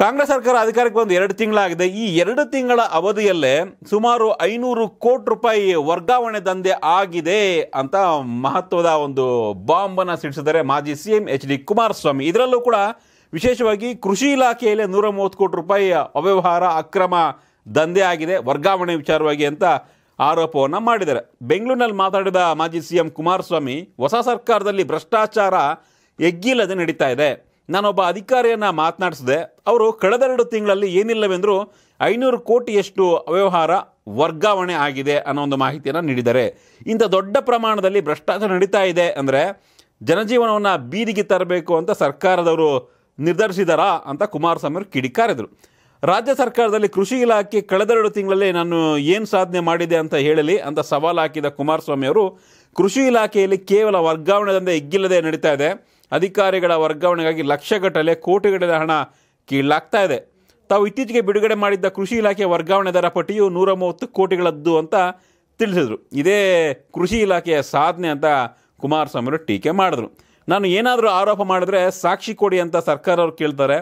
ಕಾಂಗ್ರೆಸ್ ಸರ್ಕಾರ ಅಧಿಕಾರಕ್ಕೆ ಬಂದು ಎರಡು ತಿಂಗಳಾಗಿದೆ ಈ ಎರಡು ತಿಂಗಳ ಅವಧಿಯಲ್ಲೇ ಸುಮಾರು ಐನೂರು ಕೋಟಿ ರೂಪಾಯಿ ವರ್ಗಾವಣೆ ದಂಧೆ ಆಗಿದೆ ಅಂತ ಮಹತ್ವದ ಒಂದು ಬಾಂಬನ್ನು ಸಿಡಿಸಿದರೆ ಮಾಜಿ C M H D Kumaraswamy ಇದರಲ್ಲೂ ಕೂಡ ವಿಶೇಷವಾಗಿ ಕೃಷಿ ಇಲಾಖೆಯಲ್ಲಿ ನೂರ ಮೂವತ್ತು ಕೋಟಿ ರೂಪಾಯಿ ಅವ್ಯವಹಾರ ಅಕ್ರಮ ದಂಧೆ ಆಗಿದೆ ವರ್ಗಾವಣೆ ವಿಚಾರವಾಗಿ ಅಂತ ಆರೋಪವನ್ನು ಮಾಡಿದ್ದಾರೆ ಬೆಂಗಳೂರಿನಲ್ಲಿ ಮಾತಾಡಿದ ಮಾಜಿ ಸಿ ಎಂ ಕುಮಾರಸ್ವಾಮಿ ಹೊಸ ಸರ್ಕಾರದಲ್ಲಿ ಭ್ರಷ್ಟಾಚಾರ ಎಗ್ಗಿಲ್ಲದೆ ನಡೀತಾ ಇದೆ ನಾನೊಬ್ಬ ಅಧಿಕಾರಿಯನ್ನು ಮಾತನಾಡಿಸಿದೆ ಅವರು ಕಳೆದೆರಡು ತಿಂಗಳಲ್ಲಿ ಏನಿಲ್ಲವೆಂದರೂ ಐನೂರು ಕೋಟಿಯಷ್ಟು ಅವ್ಯವಹಾರ ವರ್ಗಾವಣೆ ಆಗಿದೆ ಅನ್ನೋ ಒಂದು ಮಾಹಿತಿಯನ್ನು ನೀಡಿದ್ದಾರೆ ಇಂಥ ದೊಡ್ಡ ಪ್ರಮಾಣದಲ್ಲಿ ಭ್ರಷ್ಟಾಚಾರ ನಡೀತಾ ಇದೆ ಅಂದರೆ ಜನಜೀವನವನ್ನು ಬೀದಿಗೆ ತರಬೇಕು ಅಂತ ಸರ್ಕಾರದವರು ನಿರ್ಧರಿಸಿದಾರಾ ಅಂತ ಕುಮಾರಸ್ವಾಮಿ ಅವರು ಕಿಡಿಕಾರಿದರು ರಾಜ್ಯ ಸರ್ಕಾರದಲ್ಲಿ ಕೃಷಿ ಇಲಾಖೆ ಕಳೆದೆರಡು ತಿಂಗಳಲ್ಲಿ ನಾನು ಏನು ಸಾಧನೆ ಮಾಡಿದೆ ಅಂತ ಹೇಳಲಿ ಅಂತ ಸವಾಲು ಹಾಕಿದ ಕುಮಾರಸ್ವಾಮಿ ಅವರು ಕೃಷಿ ಇಲಾಖೆಯಲ್ಲಿ ಕೇವಲ ವರ್ಗಾವಣೆ ದಂಧೆ ಎಗ್ಗಿಲ್ಲದೆ ನಡೀತಾ ಇದೆ ಅಧಿಕಾರಿಗಳ ವರ್ಗಾವಣೆಗಾಗಿ ಲಕ್ಷಗಟ್ಟಲೆ ಕೋಟಿಗಟ್ಟಲೆ ಹಣ ಕೀಳಾಗ್ತಾ ಇದೆ ತಾವು ಇತ್ತೀಚೆಗೆ ಬಿಡುಗಡೆ ಮಾಡಿದ್ದ ಕೃಷಿ ಇಲಾಖೆ ವರ್ಗಾವಣೆ ದರ ಪಟ್ಟಿಯು ನೂರ ಮೂವತ್ತು ಕೋಟಿಗಳದ್ದು ಅಂತ ತಿಳಿಸಿದರು ಇದೇ ಕೃಷಿ ಇಲಾಖೆಯ ಸಾಧನೆ ಅಂತ ಕುಮಾರಸ್ವಾಮಿಯವರು ಟೀಕೆ ಮಾಡಿದ್ರು ನಾನು ಏನಾದರೂ ಆರೋಪ ಮಾಡಿದ್ರೆ ಸಾಕ್ಷಿ ಕೊಡಿ ಅಂತ ಸರ್ಕಾರ ಕೇಳ್ತಾರೆ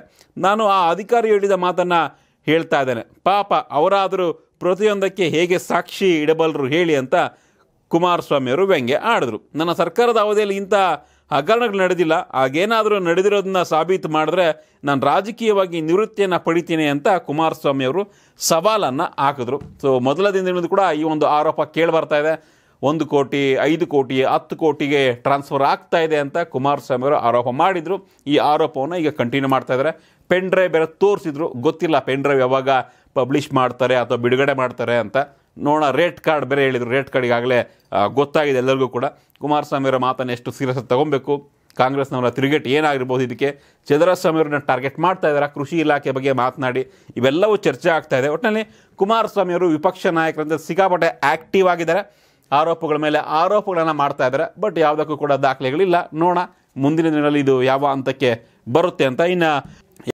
ನಾನು ಆ ಅಧಿಕಾರಿ ಹೇಳಿದ ಮಾತನ್ನು ಹೇಳ್ತಾ ಇದ್ದೇನೆ ಪಾಪ ಅವರಾದರೂ ಪ್ರತಿಯೊಂದಕ್ಕೆ ಹೇಗೆ ಸಾಕ್ಷಿ ಇಡಬಲ್ಲರು ಹೇಳಿ ಅಂತ ಕುಮಾರಸ್ವಾಮಿಯವರು ವ್ಯಂಗ್ಯ ಆಡಿದ್ರು ನನ್ನ ಸರ್ಕಾರದ ಅವಧಿಯಲ್ಲಿ ಇಂಥ ಹಗರಣಗಳು ನಡೆದಿಲ್ಲ ಆಗೇನಾದರೂ ನಡೆದಿರೋದನ್ನ ಸಾಬೀತು ಮಾಡಿದ್ರೆ ನಾನು ರಾಜಕೀಯವಾಗಿ ನಿವೃತ್ತಿಯನ್ನು ಪಡಿತೀನಿ ಅಂತ ಕುಮಾರಸ್ವಾಮಿ ಅವರು ಸವಾಲನ್ನು ಹಾಕಿದ್ರು ಸೊ ಮೊದಲ ದಿನದಿಂದ ಕೂಡ ಈ ಒಂದು ಆರೋಪ ಕೇಳಿಬರ್ತಾ ಇದೆ ಒಂದು ಕೋಟಿ ಐದು ಕೋಟಿ ಹತ್ತು ಕೋಟಿಗೆ ಟ್ರಾನ್ಸ್ಫರ್ ಆಗ್ತಾ ಇದೆ ಅಂತ ಕುಮಾರಸ್ವಾಮಿ ಅವರು ಆರೋಪ ಮಾಡಿದರು ಈ ಆರೋಪವನ್ನು ಈಗ ಕಂಟಿನ್ಯೂ ಮಾಡ್ತಾ ಇದ್ದಾರೆ ಪೆನ್ ಡ್ರೈವ್ ಬೇರೆ ತೋರಿಸಿದ್ರು ಗೊತ್ತಿಲ್ಲ ಪೆನ್ ಡ್ರೈವ್ ಯಾವಾಗ ಪಬ್ಲಿಷ್ ಮಾಡ್ತಾರೆ ಅಥವಾ ಬಿಡುಗಡೆ ಮಾಡ್ತಾರೆ ಅಂತ ನೋಡೋಣ ರೇಟ್ ಕಾರ್ಡ್ ಬೇರೆ ಹೇಳಿದರು ರೇಟ್ ಕಾರ್ಡ್ ಈಗಾಗಲೇ ಗೊತ್ತಾಗಿದೆ ಎಲ್ಲರಿಗೂ ಕೂಡ ಅವರ ಮಾತನ್ನು ಎಷ್ಟು ಸೀರಿಯಸ್ ತಗೊಬೇಕು ಕಾಂಗ್ರೆಸ್ನವರ ತಿರುಗೇಟ್ ಏನಾಗಿರ್ಬೋದು ಇದಕ್ಕೆ ಅವರನ್ನ ಟಾರ್ಗೆಟ್ ಮಾಡ್ತಾ ಇದ್ದಾರೆ ಕೃಷಿ ಇಲಾಖೆ ಬಗ್ಗೆ ಮಾತನಾಡಿ ಇವೆಲ್ಲವೂ ಚರ್ಚೆ ಆಗ್ತಾ ಇದೆ ಒಟ್ಟಿನಲ್ಲಿ ಅವರು ವಿಪಕ್ಷ ನಾಯಕರಂತೆ ಸಿಕ್ಕಾಪಟ್ಟೆ ಆ್ಯಕ್ಟಿವ್ ಆಗಿದ್ದಾರೆ ಆರೋಪಗಳ ಮೇಲೆ ಆರೋಪಗಳನ್ನು ಮಾಡ್ತಾ ಇದ್ದಾರೆ ಬಟ್ ಯಾವುದಕ್ಕೂ ಕೂಡ ದಾಖಲೆಗಳಿಲ್ಲ ನೋಡೋಣ ಮುಂದಿನ ದಿನಗಳಲ್ಲಿ ಇದು ಯಾವ ಹಂತಕ್ಕೆ ಬರುತ್ತೆ ಅಂತ ಇನ್ನು